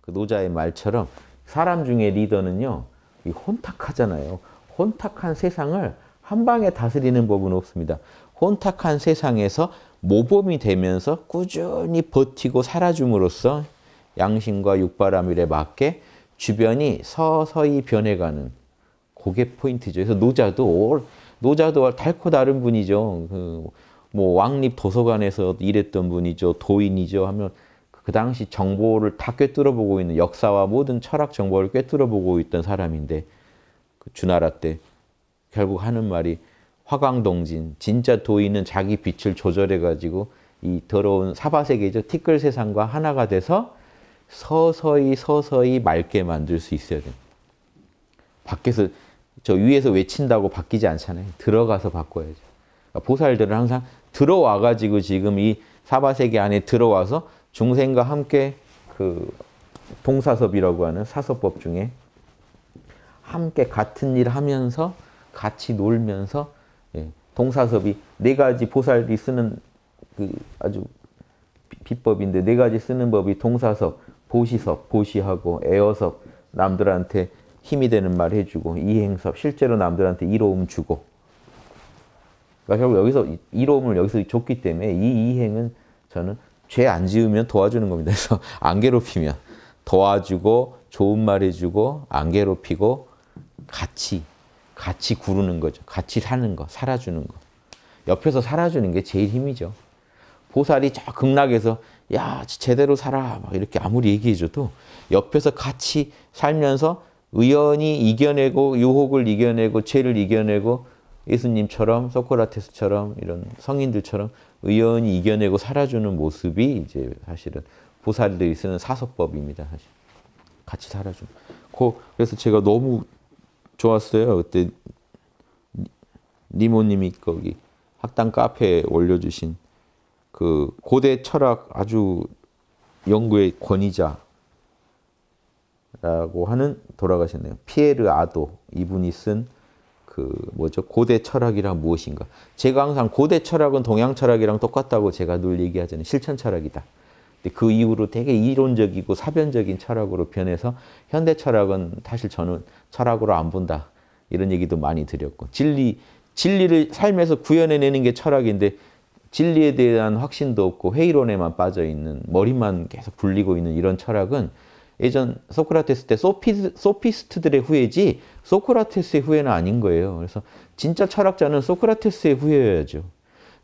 그 노자의 말처럼 사람 중에 리더는요, 이 혼탁하잖아요. 혼탁한 세상을 한 방에 다스리는 법은 없습니다. 혼탁한 세상에서 모범이 되면서 꾸준히 버티고 살아줌으로써 양심과 육바람일에 맞게 주변이 서서히 변해가는 고게 포인트죠. 그래서 노자도 노자도 달코 다른 분이죠. 그뭐 왕립 도서관에서 일했던 분이죠. 도인이죠. 하면 그 당시 정보를 다 꿰뚫어 보고 있는 역사와 모든 철학 정보를 꿰뚫어 보고 있던 사람인데 그 주나라 때 결국 하는 말이 화광동진 진짜 도인은 자기 빛을 조절해 가지고 이 더러운 사바세계죠 티끌 세상과 하나가 돼서 서서히 서서히 맑게 만들 수 있어야 됩 밖에서 저 위에서 외친다고 바뀌지 않잖아요. 들어가서 바꿔야죠. 그러니까 보살들은 항상 들어와가지고 지금 이 사바세계 안에 들어와서 중생과 함께 그 동사섭이라고 하는 사서법 중에 함께 같은 일 하면서 같이 놀면서 동사섭이 예, 네 가지 보살이 쓰는 그 아주 비법인데 네 가지 쓰는 법이 동사섭, 보시섭, 보시하고 애어섭 남들한테 힘이 되는 말 해주고 이행섭 실제로 남들한테 이로움 주고 그러니까 결국 여기서 이로움을 여기서 줬기 때문에 이 이행은 저는 죄 안 지으면 도와주는 겁니다. 그래서 안 괴롭히면 도와주고 좋은 말 해주고 안 괴롭히고 같이 같이 구르는 거죠. 같이 사는 거, 살아주는 거. 옆에서 살아주는 게 제일 힘이죠. 보살이 저 극락에서 야 제대로 살아 막 이렇게 아무리 얘기해줘도 옆에서 같이 살면서 의연히 이겨내고 유혹을 이겨내고 죄를 이겨내고 예수님처럼 소크라테스처럼 이런 성인들처럼 의연히 이겨내고 살아주는 모습이 이제 사실은 보살들이 쓰는 사서법입니다. 사실 같이 살아주. 고 그래서 제가 너무 좋았어요. 그때 니모님이 거기 학당 카페에 올려주신 그 고대 철학 아주 연구의 권위자라고 하는 돌아가셨네요. 피에르 아도 이분이 쓴그 뭐죠 고대 철학이란 무엇인가 제가 항상 고대 철학은 동양 철학이랑 똑같다고 제가 늘 얘기하잖아요 실천 철학이다 근데 그 이후로 되게 이론적이고 사변적인 철학으로 변해서 현대 철학은 사실 저는 철학으로 안 본다 이런 얘기도 많이 드렸고 진리 진리를 삶에서 구현해내는 게 철학인데 진리에 대한 확신도 없고 회의론에만 빠져 있는 머리만 계속 굴리고 있는 이런 철학은 예전 소크라테스 때 소피, 소피스트들의 후예지 소크라테스의 후예는 아닌 거예요. 그래서 진짜 철학자는 소크라테스의 후예여야죠.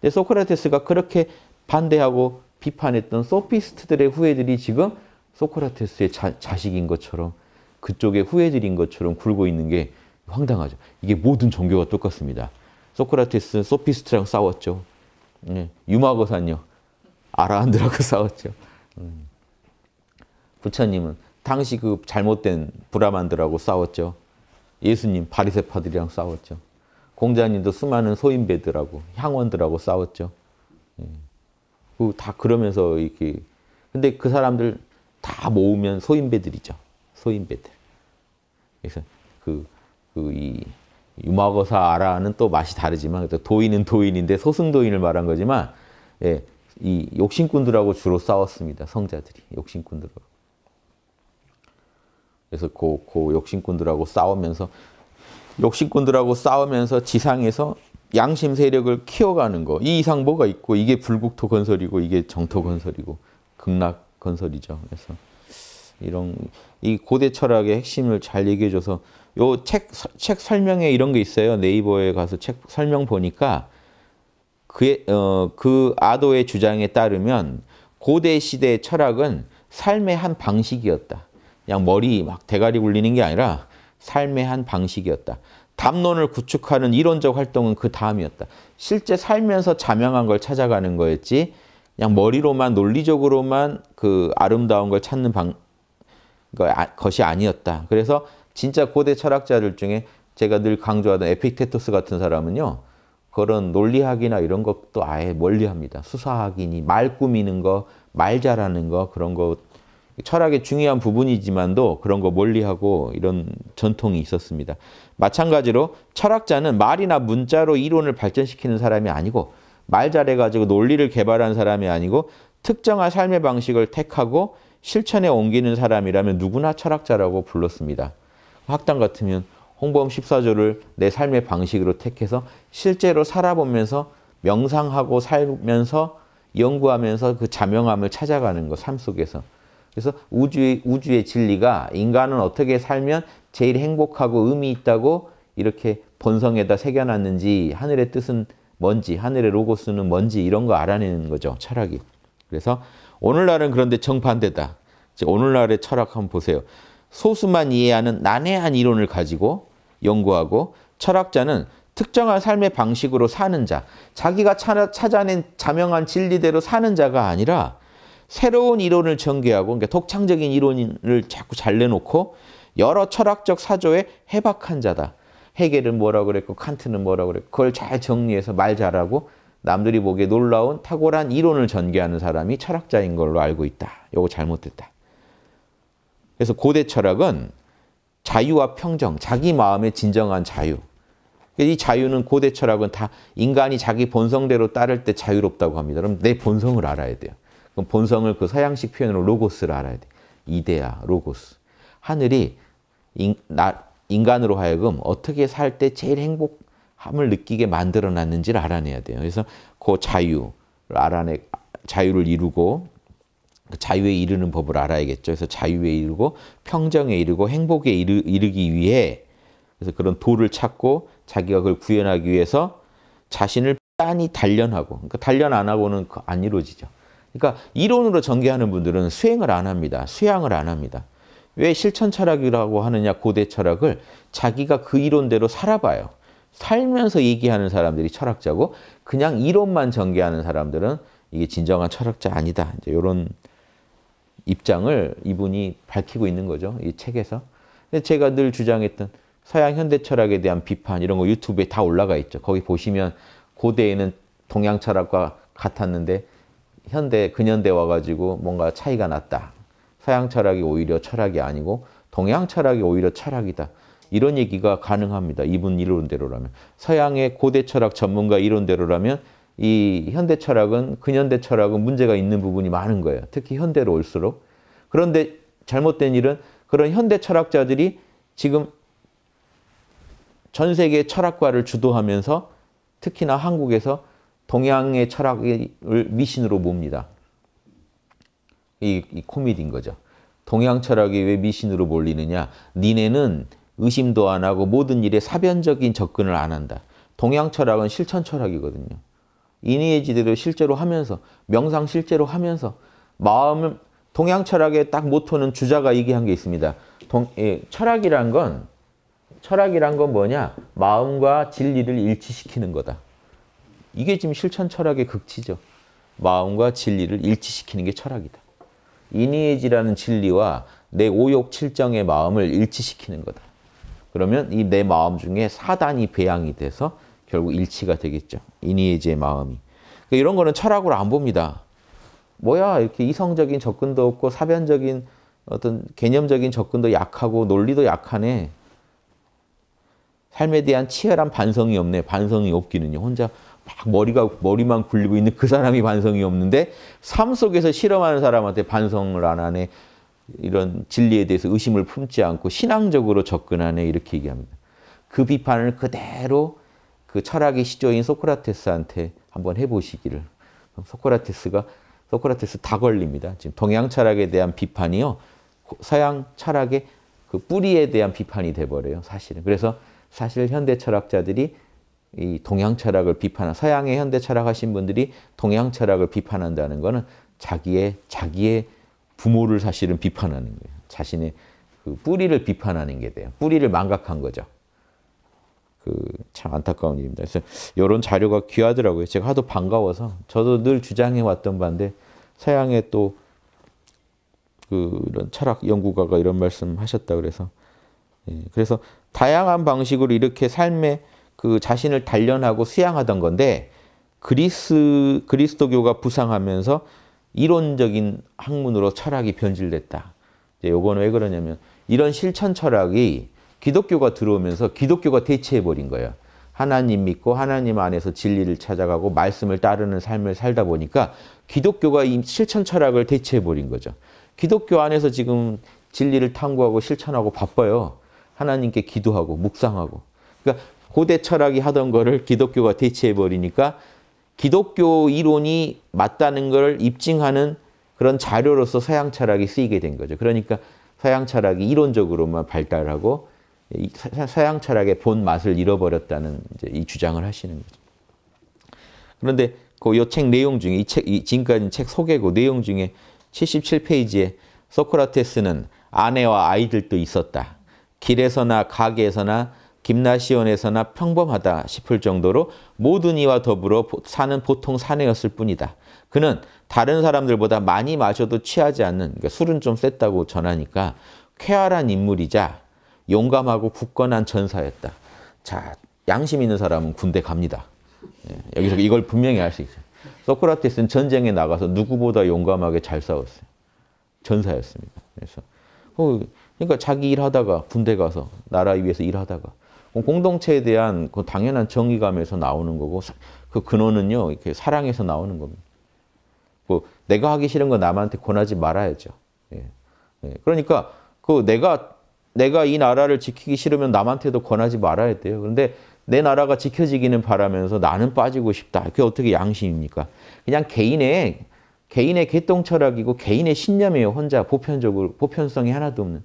근데 소크라테스가 그렇게 반대하고 비판했던 소피스트들의 후예들이 지금 소크라테스의 자, 자식인 것처럼 그쪽의 후예들인 것처럼 굴고 있는 게 황당하죠. 이게 모든 종교가 똑같습니다. 소크라테스는 소피스트랑 싸웠죠. 네, 유마거산요. 아라한드라고 싸웠죠. 음. 부처님은 당시 그 잘못된 브라만들하고 싸웠죠. 예수님 바리새파들이랑 싸웠죠. 공자님도 수많은 소인배들하고 향원들하고 싸웠죠. 예. 그 다 그러면서 이렇게 근데 그 사람들 다 모으면 소인배들이죠. 소인배들. 그래서 그, 그 이 유마거사 아라는 또 맛이 다르지만 도인은 도인인데 소승도인을 말한 거지만 예, 이 욕심꾼들하고 주로 싸웠습니다. 성자들이 욕심꾼들하고. 그래서 그, 그 욕심꾼들하고 싸우면서 욕심꾼들하고 싸우면서 지상에서 양심 세력을 키워가는 거. 이 이상 뭐가 있고 이게 불국토 건설이고 이게 정토 건설이고 극락 건설이죠. 그래서 이런 이 고대 철학의 핵심을 잘 얘기해 줘서 요책책 설명에 이런 게 있어요. 네이버에 가서 책 설명 보니까 그의 어, 그 아도의 주장에 따르면 고대 시대의 철학은 삶의 한 방식이었다. 그냥 머리 막 대가리 굴리는 게 아니라 삶의 한 방식이었다. 담론을 구축하는 이론적 활동은 그 다음이었다. 실제 살면서 자명한 걸 찾아가는 거였지 그냥 머리로만 논리적으로만 그 아름다운 걸 찾는 방 그 아, 것이 아니었다. 그래서 진짜 고대 철학자들 중에 제가 늘 강조하던 에픽테토스 같은 사람은요. 그런 논리학이나 이런 것도 아예 멀리합니다. 수사학이니 말 꾸미는 거, 말 잘하는 거 그런 거 철학의 중요한 부분이지만도 그런 거 멀리하고 이런 전통이 있었습니다. 마찬가지로 철학자는 말이나 문자로 이론을 발전시키는 사람이 아니고 말 잘해가지고 논리를 개발한 사람이 아니고 특정한 삶의 방식을 택하고 실천에 옮기는 사람이라면 누구나 철학자라고 불렀습니다. 학당 같으면 홍범 14조를 내 삶의 방식으로 택해서 실제로 살아보면서 명상하고 살면서 연구하면서 그 자명함을 찾아가는 것, 삶 속에서. 그래서 우주의, 우주의 진리가 인간은 어떻게 살면 제일 행복하고 의미 있다고 이렇게 본성에다 새겨놨는지 하늘의 뜻은 뭔지 하늘의 로고스는 뭔지 이런 거 알아내는 거죠. 철학이. 그래서 오늘날은 그런데 정반대다. 오늘날의 철학 한번 보세요. 소수만 이해하는 난해한 이론을 가지고 연구하고 철학자는 특정한 삶의 방식으로 사는 자, 자기가 찾아낸 자명한 진리대로 사는 자가 아니라 새로운 이론을 전개하고 그러니까 독창적인 이론을 자꾸 잘 내놓고 여러 철학적 사조에 해박한 자다. 헤겔은 뭐라고 그랬고 칸트는 뭐라고 그랬고 그걸 잘 정리해서 말 잘하고 남들이 보기에 놀라운 탁월한 이론을 전개하는 사람이 철학자인 걸로 알고 있다. 요거 잘못됐다. 그래서 고대 철학은 자유와 평정, 자기 마음의 진정한 자유. 이 자유는 고대 철학은 다 인간이 자기 본성대로 따를 때 자유롭다고 합니다. 그럼 내 본성을 알아야 돼요. 그럼 본성을 그 서양식 표현으로 로고스를 알아야 돼. 이데아, 로고스. 하늘이 인, 나, 인간으로 하여금 어떻게 살 때 제일 행복함을 느끼게 만들어 놨는지를 알아내야 돼요. 그래서 그 자유를 알아내, 자유를 이루고 그 자유에 이르는 법을 알아야겠죠. 그래서 자유에 이르고 평정에 이르고 행복에 이르, 이르기 위해 그래서 그런 도를 찾고 자기가 그걸 구현하기 위해서 자신을 빤히 단련하고 그러니까 단련 안 하고는 그 안 이루어지죠. 그러니까 이론으로 전개하는 분들은 수행을 안 합니다. 수양을 안 합니다. 왜 실천 철학이라고 하느냐 고대 철학을 자기가 그 이론대로 살아봐요. 살면서 얘기하는 사람들이 철학자고 그냥 이론만 전개하는 사람들은 이게 진정한 철학자 아니다. 이제 이런 입장을 이분이 밝히고 있는 거죠. 이 책에서. 제가 늘 주장했던 서양 현대 철학에 대한 비판 이런 거 유튜브에 다 올라가 있죠. 거기 보시면 고대에는 동양 철학과 같았는데 현대 근현대 와가지고 뭔가 차이가 났다. 서양 철학이 오히려 철학이 아니고 동양 철학이 오히려 철학이다. 이런 얘기가 가능합니다. 이분 이론대로라면. 서양의 고대 철학 전문가 이론대로라면 이 현대 철학은 근현대 철학은 문제가 있는 부분이 많은 거예요. 특히 현대로 올수록. 그런데 잘못된 일은 그런 현대 철학자들이 지금 전 세계 철학과를 주도하면서 특히나 한국에서 동양의 철학을 미신으로 봅니다. 이, 이 코미디인 거죠. 동양 철학이 왜 미신으로 몰리느냐? 니네는 의심도 안 하고 모든 일에 사변적인 접근을 안 한다. 동양 철학은 실천 철학이거든요. 이니의 지대로 실제로 하면서 명상 실제로 하면서 마음을 동양 철학의 딱 모토는 주자가 얘기한 게 있습니다. 동, 예, 철학이란 건 철학이란 건 뭐냐? 마음과 진리를 일치시키는 거다. 이게 지금 실천 철학의 극치죠. 마음과 진리를 일치시키는 게 철학이다. 이니에지라는 진리와 내 오욕 칠정의 마음을 일치시키는 거다. 그러면 이 내 마음 중에 사단이 배양이 돼서 결국 일치가 되겠죠. 이니에지의 마음이. 그러니까 이런 거는 철학으로 안 봅니다. 뭐야 이렇게 이성적인 접근도 없고 사변적인 어떤 개념적인 접근도 약하고 논리도 약하네. 삶에 대한 치열한 반성이 없네. 반성이 없기는요. 혼자 막 머리가 머리만 굴리고 있는 그 사람이 반성이 없는데 삶 속에서 실험하는 사람한테 반성을 안 하네. 이런 진리에 대해서 의심을 품지 않고 신앙적으로 접근하네 이렇게 얘기합니다. 그 비판을 그대로 그 철학의 시조인 소크라테스한테 한번 해보시기를. 소크라테스가 소크라테스 다 걸립니다. 지금 동양 철학에 대한 비판이요, 서양 철학의 그 뿌리에 대한 비판이 돼버려요. 사실은 그래서 사실 현대 철학자들이 이 동양 철학을 비판한 서양의 현대 철학 하신 분들이 동양 철학을 비판한다는 것은 자기의 자기의 부모를 사실은 비판하는 거예요. 자신의 그 뿌리를 비판하는 게 돼요. 뿌리를 망각한 거죠. 그 참 안타까운 일입니다. 그래서 이런 자료가 귀하더라고요. 제가 하도 반가워서 저도 늘 주장해 왔던 반데 서양의 또 그런 철학 연구가가 이런 말씀 하셨다 그래서 예, 그래서 다양한 방식으로 이렇게 삶의 그 자신을 단련하고 수양하던 건데 그리스 그리스도교가 부상하면서 이론적인 학문으로 철학이 변질됐다. 이제 요거왜 그러냐면 이런 실천 철학이 기독교가 들어오면서 기독교가 대체해 버린 거예요. 하나님 믿고 하나님 안에서 진리를 찾아가고 말씀을 따르는 삶을 살다 보니까 기독교가 이 실천 철학을 대체해 버린 거죠. 기독교 안에서 지금 진리를 탐구하고 실천하고 바빠요. 하나님께 기도하고 묵상하고. 그러니까 고대 철학이 하던 거를 기독교가 대체해버리니까 기독교 이론이 맞다는 걸 입증하는 그런 자료로서 서양 철학이 쓰이게 된 거죠. 그러니까 서양 철학이 이론적으로만 발달하고 서양 철학의 본 맛을 잃어버렸다는 이 주장을 하시는 거죠. 그런데 그이책 내용 중에 이 책, 이 지금까지 책 소개고 내용 중에 77페이지에 소크라테스는 아내와 아이들도 있었다. 길에서나 가게에서나 김나시온에서나 평범하다 싶을 정도로 모든 이와 더불어 사는 보통 사내였을 뿐이다. 그는 다른 사람들보다 많이 마셔도 취하지 않는 그러니까 술은 좀 셌다고 전하니까 쾌활한 인물이자 용감하고 굳건한 전사였다. 자, 양심 있는 사람은 군대 갑니다. 예, 여기서 이걸 분명히 알 수 있죠. 소크라테스는 전쟁에 나가서 누구보다 용감하게 잘 싸웠어요. 전사였습니다. 그래서 어, 그러니까 자기 일하다가 군대 가서 나라 위해서 일하다가 공동체에 대한 그 당연한 정의감에서 나오는 거고 그 근원은요 이렇게 사랑에서 나오는 겁니다. 그 내가 하기 싫은 거 남한테 권하지 말아야죠. 예. 예. 그러니까 그 내가 내가 이 나라를 지키기 싫으면 남한테도 권하지 말아야 돼요. 그런데 내 나라가 지켜지기는 바라면서 나는 빠지고 싶다. 그게 어떻게 양심입니까? 그냥 개인의 개인의 개똥 철학이고 개인의 신념이에요. 혼자 보편적으로 보편성이 하나도 없는.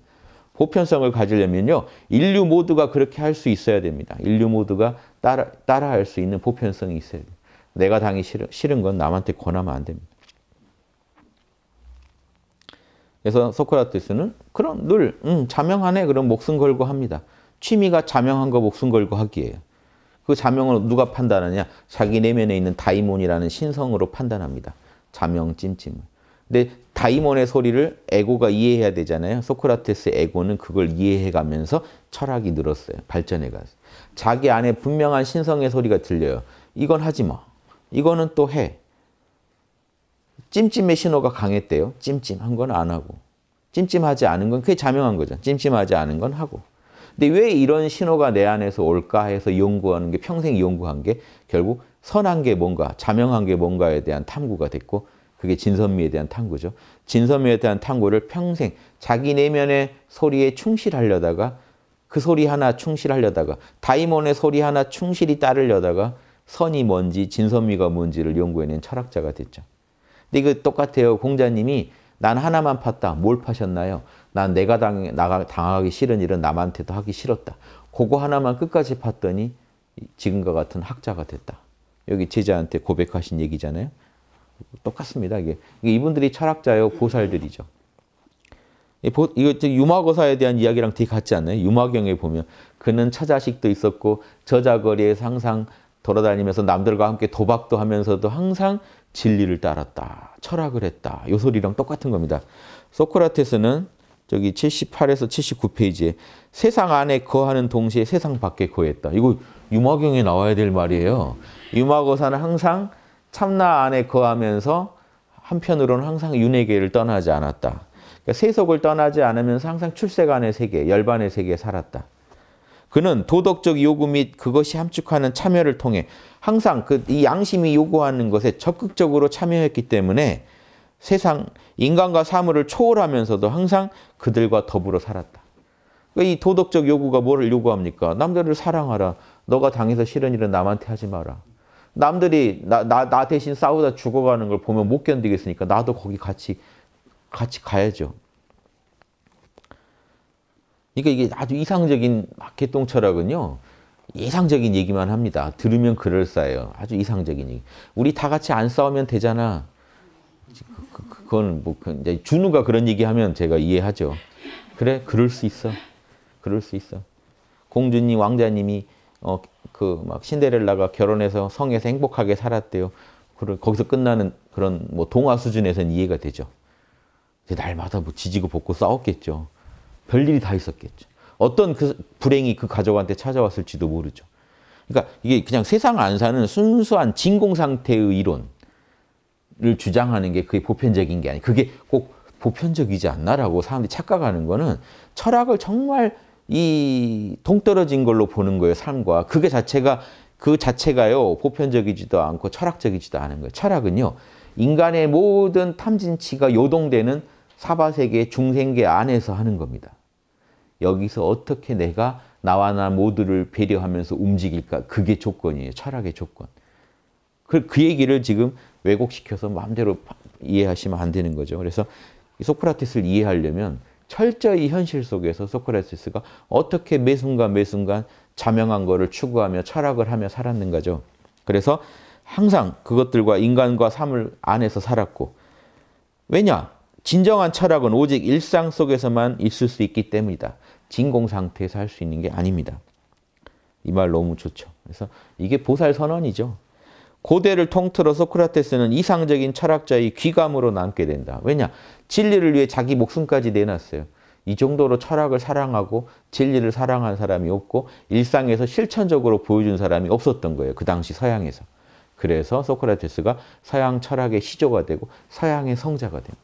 보편성을 가지려면요. 인류 모두가 그렇게 할 수 있어야 됩니다. 인류 모두가 따라, 따라할 수 있는 보편성이 있어야 돼요. 내가 당이 싫은, 싫은 건 남한테 권하면 안 됩니다. 그래서 소크라테스는 그럼 늘 음, 자명하네 그럼 목숨 걸고 합니다. 취미가 자명한 거 목숨 걸고 하기예요. 그 자명을 누가 판단하냐? 자기 내면에 있는 다이몬이라는 신성으로 판단합니다. 자명 찜찜을. 근데 다이몬의 소리를 에고가 이해해야 되잖아요. 소크라테스 에고는 그걸 이해해가면서 철학이 늘었어요. 발전해가서. 자기 안에 분명한 신성의 소리가 들려요. 이건 하지 마. 이거는 또 해. 찜찜의 신호가 강했대요. 찜찜한 건 안 하고. 찜찜하지 않은 건 그게 자명한 거죠. 찜찜하지 않은 건 하고. 근데 왜 이런 신호가 내 안에서 올까 해서 연구하는 게 평생 연구한 게 결국 선한 게 뭔가, 자명한 게 뭔가에 대한 탐구가 됐고 그게 진선미에 대한 탐구죠. 진선미에 대한 탐구를 평생 자기 내면의 소리에 충실하려다가 그 소리 하나 충실하려다가 다이몬의 소리 하나 충실히 따르려다가 선이 뭔지 진선미가 뭔지를 연구해낸 철학자가 됐죠. 근데 이거 똑같아요. 공자님이 난 하나만 팠다. 뭘 파셨나요? 난 내가 당, 나가, 당하기 싫은 일은 남한테도 하기 싫었다. 그거 하나만 끝까지 팠더니 지금과 같은 학자가 됐다. 여기 제자한테 고백하신 얘기잖아요. 똑같습니다. 이게, 이게 이분들이 철학자요 보살들이죠. 이거 유마거사에 대한 이야기랑 되게 같지 않나요? 유마경에 보면 그는 처자식도 있었고 저자거리에 항상 돌아다니면서 남들과 함께 도박도 하면서도 항상 진리를 따랐다. 철학을 했다. 요 소리랑 똑같은 겁니다. 소크라테스는 저기 78에서 79페이지에 세상 안에 거하는 동시에 세상 밖에 거했다. 이거 유마경에 나와야 될 말이에요. 유마거사는 항상 참나 안에 거하면서 한편으로는 항상 윤회계를 떠나지 않았다. 그러니까 세속을 떠나지 않으면서 항상 출세간의 세계, 열반의 세계에 살았다. 그는 도덕적 요구 및 그것이 함축하는 참여를 통해 항상 그 이 양심이 요구하는 것에 적극적으로 참여했기 때문에 세상 인간과 사물을 초월하면서도 항상 그들과 더불어 살았다. 그러니까 이 도덕적 요구가 뭐를 요구합니까? 남자를 사랑하라. 너가 당해서 싫은 일은 남한테 하지 마라. 남들이 나, 나, 나 대신 싸우다 죽어가는 걸 보면 못 견디겠으니까 나도 거기 같이, 같이 가야죠. 그러니까 이게 아주 이상적인 마켓동 철학은요. 예상적인 얘기만 합니다. 들으면 그럴싸해요. 아주 이상적인 얘기. 우리 다 같이 안 싸우면 되잖아. 그, 그, 그건 뭐 그 이제 준우가 그런 얘기하면 제가 이해하죠. 그래, 그럴 수 있어. 그럴 수 있어. 공주님, 왕자님이 어, 그 막 신데렐라가 결혼해서 성에서 행복하게 살았대요. 그런 거기서 끝나는 그런 뭐 동화 수준에서는 이해가 되죠. 날마다 뭐 지지고 볶고 싸웠겠죠. 별일이 다 있었겠죠. 어떤 그 불행이 그 가족한테 찾아왔을지도 모르죠. 그러니까 이게 그냥 세상 안 사는 순수한 진공 상태의 이론을 주장하는 게 그게 보편적인 게 아니. 그게 꼭 보편적이지 않나라고 사람들이 착각하는 거는 철학을 정말 이 동떨어진 걸로 보는 거예요, 삶과. 그게 자체가 그 자체가요, 보편적이지도 않고 철학적이지도 않은 거예요. 철학은요, 인간의 모든 탐진치가 요동되는 사바세계 중생계 안에서 하는 겁니다. 여기서 어떻게 내가 나와 나 모두를 배려하면서 움직일까? 그게 조건이에요. 철학의 조건. 그, 그 얘기를 지금 왜곡시켜서 마음대로 이해하시면 안 되는 거죠. 그래서 소크라테스를 이해하려면 철저히 현실 속에서 소크라테스가 어떻게 매 순간 매 순간 자명한 것을 추구하며 철학을 하며 살았는가죠. 그래서 항상 그것들과 인간과 사물 안에서 살았고 왜냐? 진정한 철학은 오직 일상 속에서만 있을 수 있기 때문이다. 진공 상태에서 할 수 있는 게 아닙니다. 이 말 너무 좋죠. 그래서 이게 보살 선언이죠. 고대를 통틀어 소크라테스는 이상적인 철학자의 귀감으로 남게 된다. 왜냐? 진리를 위해 자기 목숨까지 내놨어요. 이 정도로 철학을 사랑하고 진리를 사랑한 사람이 없고 일상에서 실천적으로 보여준 사람이 없었던 거예요. 그 당시 서양에서. 그래서 소크라테스가 서양 철학의 시조가 되고 서양의 성자가 됩니다.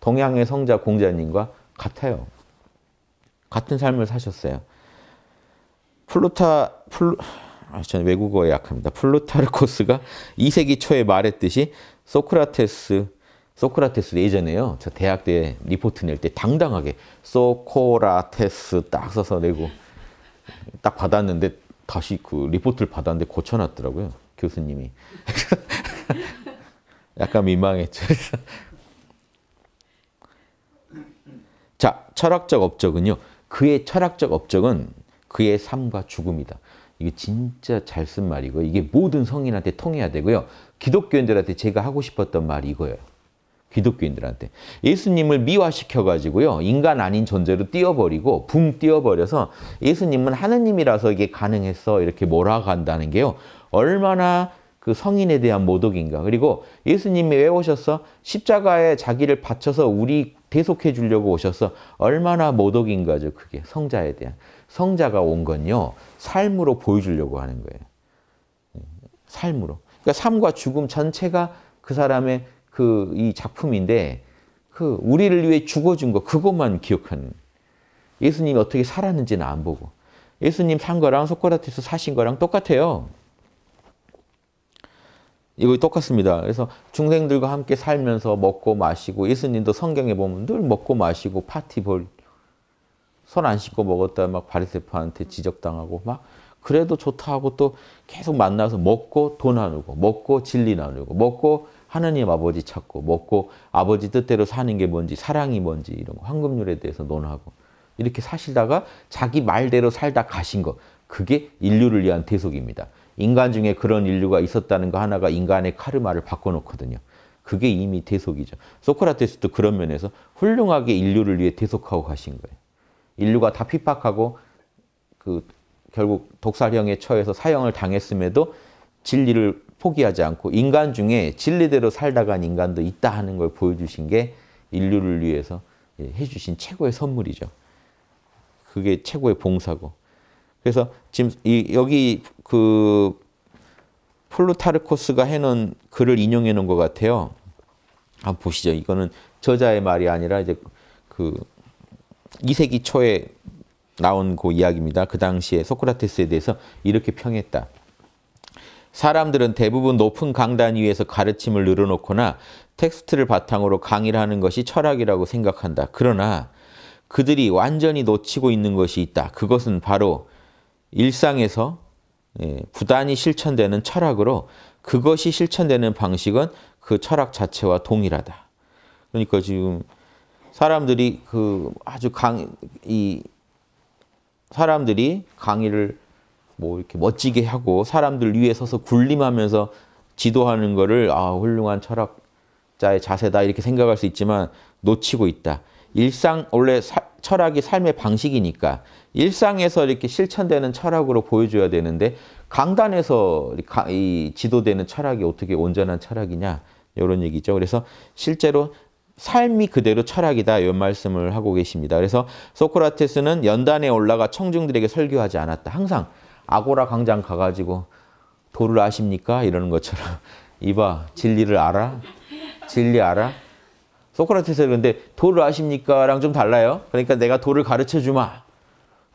동양의 성자 공자님과 같아요. 같은 삶을 사셨어요. 플루타, 플루, 아, 저는 외국어에 약합니다. 플루타르코스가 2세기 초에 말했듯이 소크라테스, 소크라테스 예전에요. 저 대학 때 리포트 낼 때 당당하게 소코라테스 딱 써서 내고 딱 받았는데 다시 그 리포트를 받았는데 고쳐놨더라고요. 교수님이. 약간 민망했죠. 자, 철학적 업적은요. 그의 철학적 업적은 그의 삶과 죽음이다. 이게 진짜 잘 쓴 말이고 이게 모든 성인한테 통해야 되고요. 기독교인들한테 제가 하고 싶었던 말이 이거예요. 기독교인들한테 예수님을 미화시켜 가지고요 인간 아닌 존재로 띄어버리고 붕 띄어버려서 예수님은 하느님이라서 이게 가능했어 이렇게 몰아간다는 게요 얼마나 그 성인에 대한 모독인가 그리고 예수님이 왜 오셨어 십자가에 자기를 바쳐서 우리 대속해 주려고 오셨어 얼마나 모독인가죠 그게 성자에 대한 성자가 온 건요. 삶으로 보여주려고 하는 거예요. 삶으로. 그러니까 삶과 죽음 전체가 그 사람의 그 이 작품인데 그 우리를 위해 죽어준 거 그것만 기억하는 예수님이 어떻게 살았는지는 안 보고 예수님 산 거랑 소크라테스 사신 거랑 똑같아요. 이거 똑같습니다. 그래서 중생들과 함께 살면서 먹고 마시고 예수님도 성경에 보면 늘 먹고 마시고 파티 벌 손안 씻고 먹었다 막 바리세파한테 지적당하고 막 그래도 좋다 하고 또 계속 만나서 먹고 돈 나누고 먹고 진리 나누고 먹고 하느님 아버지 찾고 먹고 아버지 뜻대로 사는 게 뭔지 사랑이 뭔지 이런 거 황금률에 대해서 논하고 이렇게 사시다가 자기 말대로 살다 가신 거 그게 인류를 위한 대속입니다. 인간 중에 그런 인류가 있었다는 거 하나가 인간의 카르마를 바꿔놓거든요. 그게 이미 대속이죠. 소크라테스도 그런 면에서 훌륭하게 인류를 위해 대속하고 가신 거예요. 인류가 다 핍박하고 그 결국 독살형에 처해서 사형을 당했음에도 진리를 포기하지 않고 인간 중에 진리대로 살다간 인간도 있다 하는 걸 보여주신 게 인류를 위해서 예, 해주신 최고의 선물이죠. 그게 최고의 봉사고. 그래서 지금 이 여기 그 플루타르코스가 해놓은 글을 인용해 놓은 것 같아요. 한번 보시죠. 이거는 저자의 말이 아니라 이제 그 2세기 초에 나온 그 이야기입니다. 그 당시에 소크라테스에 대해서 이렇게 평했다. 사람들은 대부분 높은 강단 위에서 가르침을 늘어놓거나 텍스트를 바탕으로 강의를 하는 것이 철학이라고 생각한다. 그러나 그들이 완전히 놓치고 있는 것이 있다. 그것은 바로 일상에서 예, 부단히 실천되는 철학으로 그것이 실천되는 방식은 그 철학 자체와 동일하다. 그러니까 지금 사람들이 그 아주 강, 이, 사람들이 강의를 뭐 이렇게 멋지게 하고 사람들 위에 서서 군림하면서 지도하는 거를 아, 훌륭한 철학자의 자세다 이렇게 생각할 수 있지만 놓치고 있다. 일상, 원래 사, 철학이 삶의 방식이니까 일상에서 이렇게 실천되는 철학으로 보여줘야 되는데 강단에서 이 지도되는 철학이 어떻게 온전한 철학이냐 이런 얘기죠. 그래서 실제로 삶이 그대로 철학이다 이런 말씀을 하고 계십니다. 그래서 소크라테스는 연단에 올라가 청중들에게 설교하지 않았다. 항상 아고라 광장 가가지고 도를 아십니까? 이러는 것처럼 이봐 진리를 알아? 진리 알아? 소크라테스 근데 도를 아십니까?랑 좀 달라요. 그러니까 내가 도를 가르쳐 주마.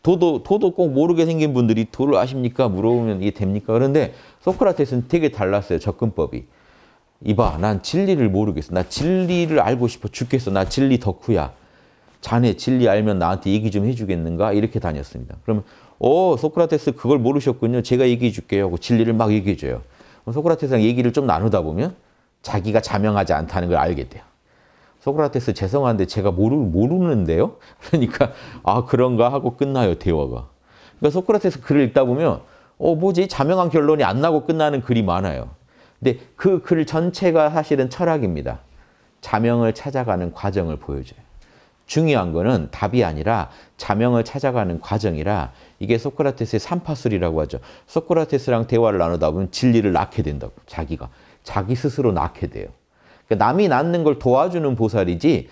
도도 도도 꼭 모르게 생긴 분들이 도를 아십니까? 물어보면 이게 됩니까? 그런데 소크라테스는 되게 달랐어요 접근법이. 이봐 난 진리를 모르겠어. 나 진리를 알고 싶어 죽겠어. 나 진리 덕후야. 자네 진리 알면 나한테 얘기 좀 해주겠는가? 이렇게 다녔습니다. 그러면 오 어, 소크라테스 그걸 모르셨군요. 제가 얘기해 줄게요 하고 진리를 막 얘기해 줘요. 소크라테스랑 얘기를 좀 나누다 보면 자기가 자명하지 않다는 걸 알게 돼요. 소크라테스 죄송한데 제가 모르, 모르는데요? 그러니까 아 그런가 하고 끝나요 대화가. 그러니까 소크라테스 글을 읽다 보면 어 뭐지 자명한 결론이 안 나고 끝나는 글이 많아요. 근데 그 글 전체가 사실은 철학입니다. 자명을 찾아가는 과정을 보여줘요. 중요한 거는 답이 아니라 자명을 찾아가는 과정이라 이게 소크라테스의 삼파술이라고 하죠. 소크라테스랑 대화를 나누다 보면 진리를 낳게 된다고 자기가 자기 스스로 낳게 돼요. 그러니까 남이 낳는 걸 도와주는 보살이지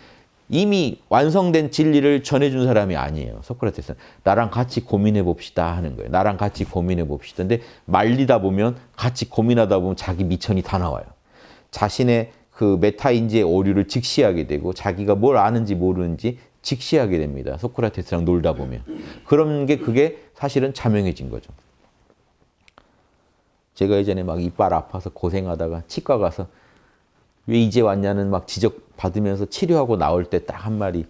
이미 완성된 진리를 전해준 사람이 아니에요. 소크라테스는 나랑 같이 고민해 봅시다 하는 거예요. 나랑 같이 고민해 봅시다. 근데 말리다 보면 같이 고민하다 보면 자기 미천이 다 나와요. 자신의 그 메타인지의 오류를 직시하게 되고 자기가 뭘 아는지 모르는지 직시하게 됩니다. 소크라테스랑 놀다 보면. 그런 게 그게 사실은 자명해진 거죠. 제가 예전에 막 이빨 아파서 고생하다가 치과 가서 왜 이제 왔냐는 막 지적 받으면서 치료하고 나올 때 딱 한 마리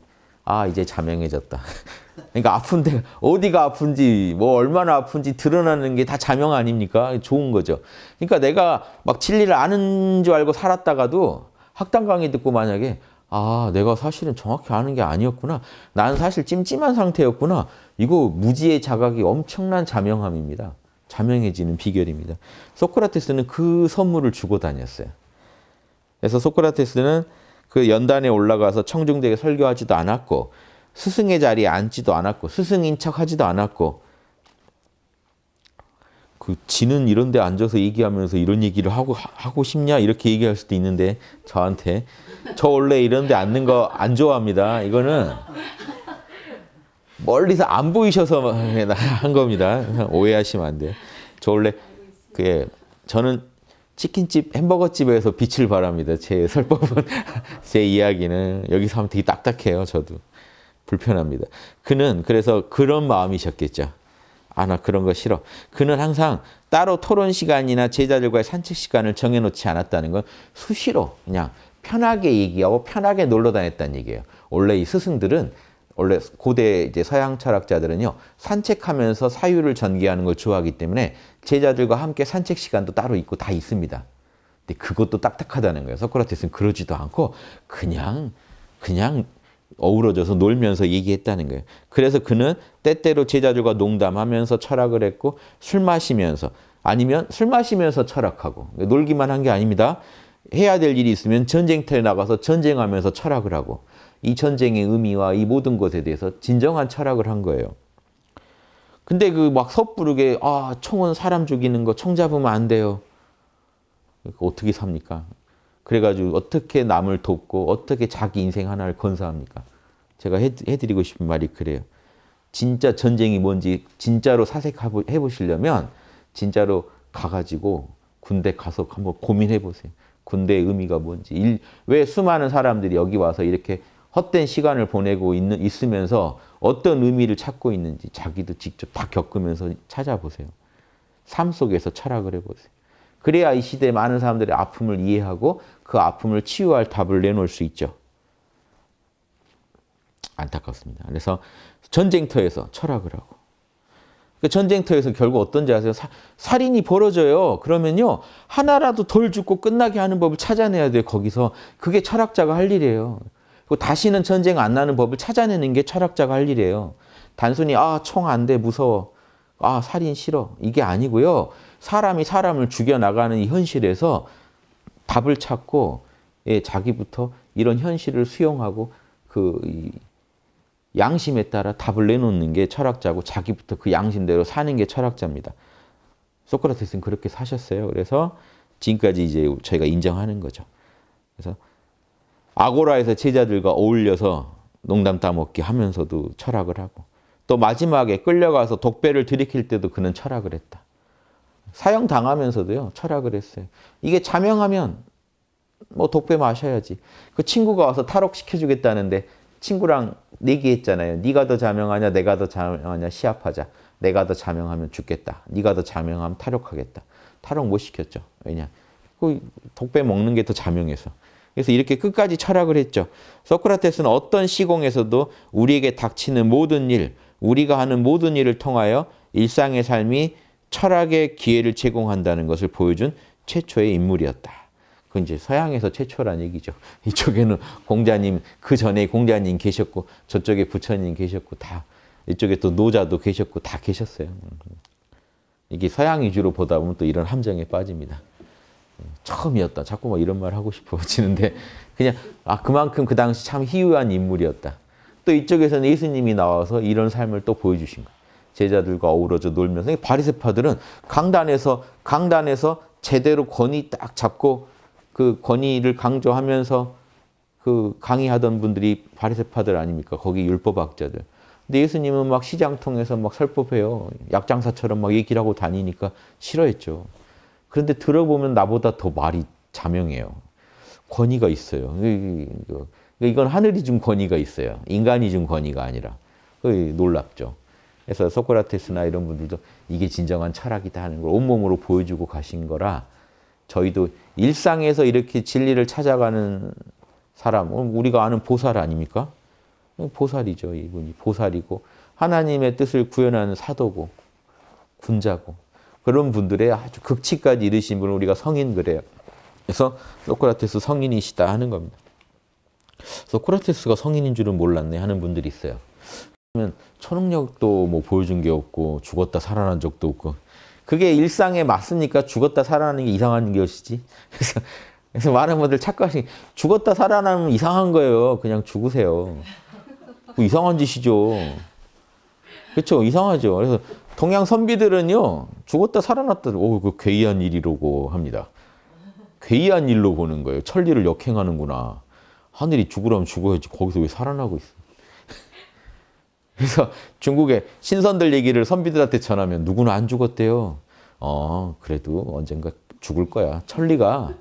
아 이제 자명해졌다. 그러니까 아픈데 어디가 아픈지 뭐 얼마나 아픈지 드러나는 게 다 자명 아닙니까? 좋은 거죠. 그러니까 내가 막 진리를 아는 줄 알고 살았다가도 학당 강의 듣고 만약에 아 내가 사실은 정확히 아는 게 아니었구나. 난 사실 찜찜한 상태였구나. 이거 무지의 자각이 엄청난 자명함입니다. 자명해지는 비결입니다. 소크라테스는 그 선물을 주고 다녔어요. 그래서 소크라테스는 그 연단에 올라가서 청중들에게 설교하지도 않았고 스승의 자리에 앉지도 않았고 스승인 척 하지도 않았고 그 지는 이런 데 앉아서 얘기하면서 이런 얘기를 하고 하고 싶냐 이렇게 얘기할 수도 있는데 저한테 저 원래 이런 데 앉는 거 안 좋아합니다. 이거는 멀리서 안 보이셔서 한 겁니다. 오해하시면 안 돼요. 저 원래 그 저는 치킨집 햄버거집에서 빛을 바랍니다. 제 설법은 제 이야기는 여기서 하면 되게 딱딱해요. 저도 불편합니다. 그는 그래서 그런 마음이셨겠죠. 아, 나 그런 거 싫어. 그는 항상 따로 토론 시간이나 제자들과의 산책 시간을 정해놓지 않았다는 건 수시로 그냥 편하게 얘기하고 편하게 놀러 다녔다는 얘기예요. 원래 이 스승들은 원래 고대 이제 서양 철학자들은요 산책하면서 사유를 전개하는 걸 좋아하기 때문에 제자들과 함께 산책 시간도 따로 있고 다 있습니다. 근데 그것도 딱딱하다는 거예요. 소크라테스는 그러지도 않고 그냥 그냥 어우러져서 놀면서 얘기했다는 거예요. 그래서 그는 때때로 제자들과 농담하면서 철학을 했고 술 마시면서 아니면 술 마시면서 철학하고 놀기만 한 게 아닙니다. 해야 될 일이 있으면 전쟁터에 나가서 전쟁하면서 철학을 하고 이 전쟁의 의미와 이 모든 것에 대해서 진정한 철학을 한 거예요. 근데 그 막 섣부르게 아 총은 사람 죽이는 거 총 잡으면 안 돼요. 어떻게 삽니까? 그래가지고 어떻게 남을 돕고 어떻게 자기 인생 하나를 건사합니까? 제가 해드리고 싶은 말이 그래요. 진짜 전쟁이 뭔지 진짜로 사색해 보시려면 진짜로 가가지고 군대 가서 한번 고민해 보세요. 군대의 의미가 뭔지. 일, 왜 수많은 사람들이 여기 와서 이렇게 헛된 시간을 보내고 있는, 있으면서 어떤 의미를 찾고 있는지 자기도 직접 다 겪으면서 찾아보세요. 삶 속에서 철학을 해보세요. 그래야 이 시대에 많은 사람들의 아픔을 이해하고 그 아픔을 치유할 답을 내놓을 수 있죠. 안타깝습니다. 그래서 전쟁터에서 철학을 하고 그 전쟁터에서 결국 어떤지 아세요? 사, 살인이 벌어져요. 그러면요. 하나라도 덜 죽고 끝나게 하는 법을 찾아내야 돼요. 거기서. 그게 철학자가 할 일이에요. 그 다시는 전쟁 안 나는 법을 찾아내는 게 철학자가 할 일이에요. 단순히 아, 총 안 돼, 무서워. 아, 살인 싫어. 이게 아니고요. 사람이 사람을 죽여 나가는 이 현실에서 답을 찾고 예, 자기부터 이런 현실을 수용하고 그 양심에 따라 답을 내놓는 게 철학자고 자기부터 그 양심대로 사는 게 철학자입니다. 소크라테스는 그렇게 사셨어요. 그래서 지금까지 이제 저희가 인정하는 거죠. 그래서 아고라에서 제자들과 어울려서 농담 따먹기 하면서도 철학을 하고 또 마지막에 끌려가서 독배를 들이킬 때도 그는 철학을 했다. 사형 당하면서도요 철학을 했어요. 이게 자명하면 뭐 독배 마셔야지. 그 친구가 와서 탈옥시켜주겠다는데 친구랑 내기했잖아요. 네가 더 자명하냐 내가 더 자명하냐 시합하자. 내가 더 자명하면 죽겠다. 네가 더 자명하면 탈옥하겠다. 탈옥 못 시켰죠. 왜냐? 그 독배 먹는 게 더 자명해서. 그래서 이렇게 끝까지 철학을 했죠. 소크라테스는 어떤 시공에서도 우리에게 닥치는 모든 일, 우리가 하는 모든 일을 통하여 일상의 삶이 철학의 기회를 제공한다는 것을 보여준 최초의 인물이었다. 그 이제 서양에서 최초란 얘기죠. 이쪽에는 공자님 그 전에 공자님 계셨고 저쪽에 부처님 계셨고 다 이쪽에 또 노자도 계셨고 다 계셨어요. 음. 이게 서양 위주로 보다 보면 또 이런 함정에 빠집니다. 처음이었다. 자꾸 막 이런 말 하고 싶어지는데 그냥 아 그만큼 그 당시 참 희유한 인물이었다. 또 이쪽에서는 예수님이 나와서 이런 삶을 또 보여주신 거 제자들과 어우러져 놀면서 바리새파들은 강단에서 강단에서 제대로 권위 딱 잡고 그 권위를 강조하면서 그 강의하던 분들이 바리새파들 아닙니까? 거기 율법학자들. 근데 예수님은 막 시장 통해서 막 설법해요. 약장사처럼 막 얘기를 하고 다니니까 싫어했죠. 그런데 들어보면 나보다 더 말이 자명해요. 권위가 있어요. 그러니까 이건 하늘이 준 권위가 있어요. 인간이 준 권위가 아니라. 놀랍죠. 그래서 소크라테스나 이런 분들도 이게 진정한 철학이다 하는 걸 온몸으로 보여주고 가신 거라 저희도 일상에서 이렇게 진리를 찾아가는 사람, 어, 우리가 아는 보살 아닙니까? 어, 보살이죠, 이분이. 보살이고 하나님의 뜻을 구현하는 사도고 군자고 그런 분들의 아주 극치까지 이르신 분을 우리가 성인 그래요. 그래서 소크라테스 성인이시다 하는 겁니다. 소크라테스가 성인인 줄은 몰랐네 하는 분들이 있어요. 그러면 초능력도 뭐 보여준 게 없고 죽었다 살아난 적도 없고 그게 일상에 맞습니까? 죽었다 살아나는 게 이상한 것이지. 그래서, 그래서 많은 분들 착각하시 죽었다 살아나면 이상한 거예요. 그냥 죽으세요. 뭐 이상한 짓이죠. 그렇죠. 이상하죠. 그래서 동양 선비들은요 죽었다 살아났다 오그 괴이한 일이라고 합니다. 괴이한 일로 보는 거예요. 천리를 역행하는구나. 하늘이 죽으라면 죽어야지 거기서 왜 살아나고 있어. 그래서 중국의 신선들 얘기를 선비들한테 전하면 누구는 안 죽었대요. 어 그래도 언젠가 죽을 거야. 천리가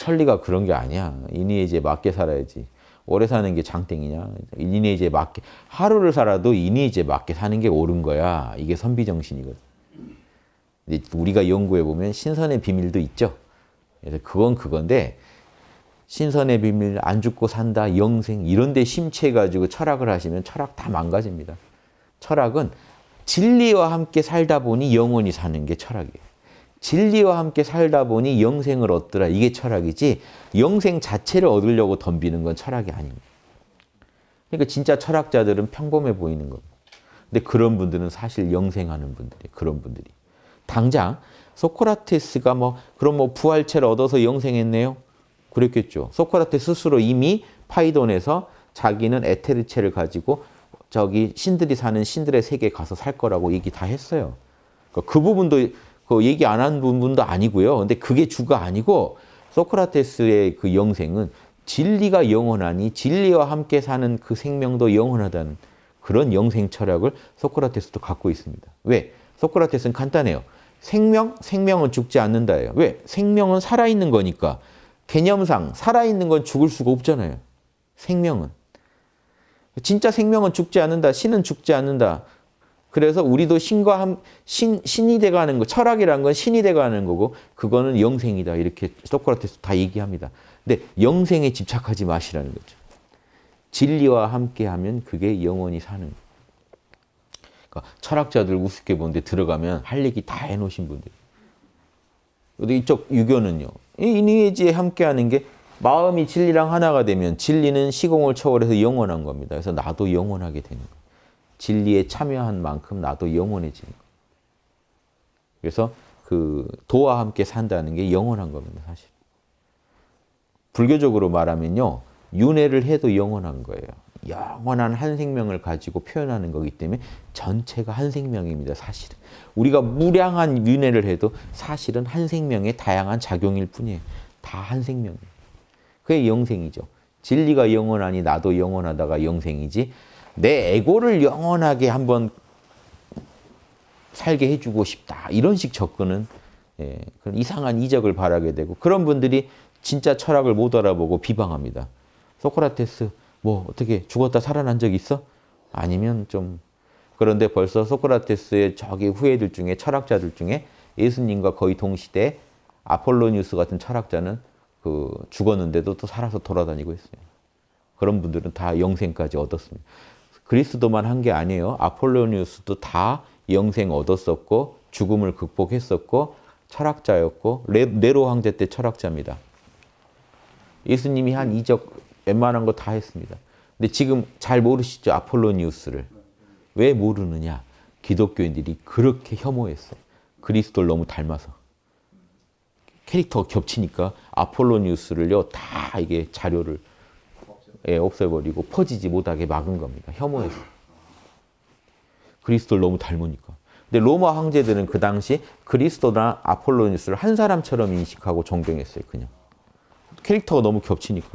천리가 그런 게 아니야. 이니에 이제 맞게 살아야지. 오래 사는 게 장땡이냐? 이니지에 맞게 하루를 살아도 이니지에 맞게 사는 게 옳은 거야. 이게 선비 정신이거든. 근데 우리가 연구해 보면 신선의 비밀도 있죠. 그래서 그건 그건데 신선의 비밀 안 죽고 산다 영생 이런 데 심취해 가지고 철학을 하시면 철학 다 망가집니다. 철학은 진리와 함께 살다 보니 영원히 사는 게 철학이에요. 진리와 함께 살다 보니 영생을 얻더라. 이게 철학이지 영생 자체를 얻으려고 덤비는 건 철학이 아닙니다. 그러니까 진짜 철학자들은 평범해 보이는 겁니다. 근데 그런 분들은 사실 영생하는 분들이 에요 그런 분들이. 당장 소크라테스가 뭐 그럼 뭐 부활체를 얻어서 영생했네요. 그랬겠죠. 소크라테 스스로 이미 파이돈에서 자기는 에테르체를 가지고 저기 신들이 사는 신들의 세계에 가서 살 거라고 얘기 다 했어요. 그러니까 그 부분도 그 얘기 안 한 부분도 아니고요. 근데 그게 주가 아니고 소크라테스의 그 영생은 진리가 영원하니 진리와 함께 사는 그 생명도 영원하다는 그런 영생 철학을 소크라테스도 갖고 있습니다. 왜? 소크라테스는 간단해요. 생명? 생명은 죽지 않는다예요. 왜? 생명은 살아있는 거니까. 개념상 살아있는 건 죽을 수가 없잖아요. 생명은. 진짜 생명은 죽지 않는다. 신은 죽지 않는다. 그래서 우리도 신과 함, 신, 신이 돼가는 거, 철학이라는 건 신이 돼가는 거고, 그거는 영생이다. 이렇게 소크라테스 다 얘기합니다. 근데 영생에 집착하지 마시라는 거죠. 진리와 함께하면 그게 영원히 사는 그러니까 철학자들 우습게 보데 들어가면 할 얘기 다 해놓으신 분들. 근데 이쪽 유교는요. 이니에지에 함께하는 게 마음이 진리랑 하나가 되면 진리는 시공을 초월해서 영원한 겁니다. 그래서 나도 영원하게 되는 거예요. 진리에 참여한 만큼 나도 영원해지는 거 그래서 그 도와 함께 산다는 게 영원한 겁니다, 사실. 불교적으로 말하면요. 윤회를 해도 영원한 거예요. 영원한 한 생명을 가지고 표현하는 거기 때문에 전체가 한 생명입니다, 사실은. 우리가 무량한 윤회를 해도 사실은 한 생명의 다양한 작용일 뿐이에요. 다 한 생명이에요. 그게 영생이죠. 진리가 영원하니 나도 영원하다가 영생이지 내 에고를 영원하게 한번 살게 해주고 싶다. 이런 식 접근은 예, 그런 이상한 이적을 바라게 되고 그런 분들이 진짜 철학을 못 알아보고 비방합니다. 소크라테스 뭐 어떻게 죽었다 살아난 적 있어? 아니면 좀 그런데 벌써 소크라테스의 저기 후예들 중에 철학자들 중에 예수님과 거의 동시대 아폴로니우스 같은 철학자는 그 죽었는데도 또 살아서 돌아다니고 있어요. 그런 분들은 다 영생까지 얻었습니다. 그리스도만 한 게 아니에요. 아폴로니우스도 다 영생 얻었었고 죽음을 극복했었고 철학자였고 네로 황제 때 철학자입니다. 예수님이 한 이적 웬만한 거 다 했습니다. 근데 지금 잘 모르시죠? 아폴로니우스를. 왜 모르느냐? 기독교인들이 그렇게 혐오했어. 그리스도를 너무 닮아서. 캐릭터가 겹치니까 아폴로니우스를요. 다 이게 자료를 예, 없애버리고 퍼지지 못하게 막은 겁니다. 혐오해서. 그리스도를 너무 닮으니까. 근데 로마 황제들은 그 당시 그리스도나 아폴로니스를 한 사람처럼 인식하고 존경했어요. 그냥. 캐릭터가 너무 겹치니까.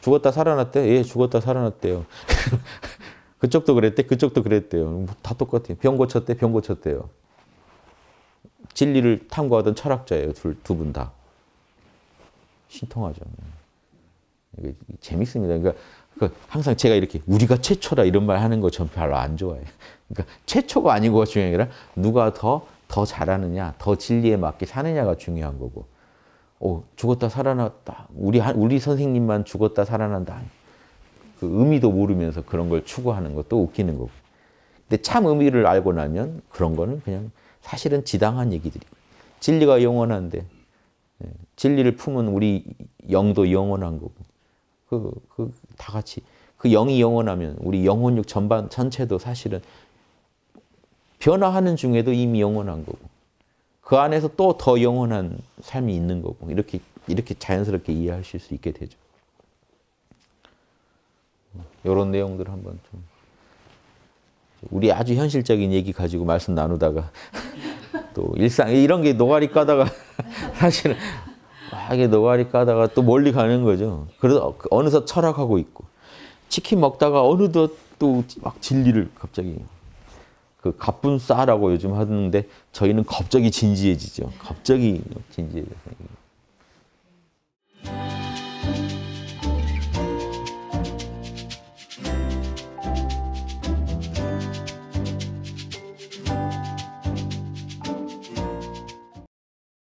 죽었다 살아났대? 예, 죽었다 살아났대요. 그쪽도 그랬대? 그쪽도 그랬대요. 뭐 다 똑같아요. 병 고쳤대? 병 고쳤대요. 진리를 탐구하던 철학자예요. 둘, 두 분 다. 신통하죠. 재밌습니다. 그러니까 그 항상 제가 이렇게 우리가 최초라 이런 말 하는 거 전 별로 안 좋아해요. 그러니까 최초가 아니고 중요한 게 아니라 누가 더, 더 잘하느냐, 더 진리에 맞게 사느냐가 중요한 거고. 어, 죽었다 살아났다. 우리, 우리 선생님만 죽었다 살아난다. 그 의미도 모르면서 그런 걸 추구하는 것도 웃기는 거고. 근데 참 의미를 알고 나면 그런 거는 그냥 사실은 지당한 얘기들이 진리가 영원한데, 예, 진리를 품은 우리 영도 영원한 거고. 그, 그, 다 같이. 그 영이 영원하면 우리 영혼육 전반, 전체도 사실은 변화하는 중에도 이미 영원한 거고. 그 안에서 또 더 영원한 삶이 있는 거고. 이렇게, 이렇게 자연스럽게 이해하실 수 있게 되죠. 이런 내용들 한번 좀. 우리 아주 현실적인 얘기 가지고 말씀 나누다가 또 일상 이런 게 노가리 까다가 사실은 하게 노가리 까다가 또 멀리 가는 거죠. 그래서 어느덧 철학하고 있고 치킨 먹다가 어느덧 또 막 진리를 갑자기 그 가쁜 싸라고 요즘 하는데 저희는 갑자기 진지해지죠. 갑자기 진지해져서.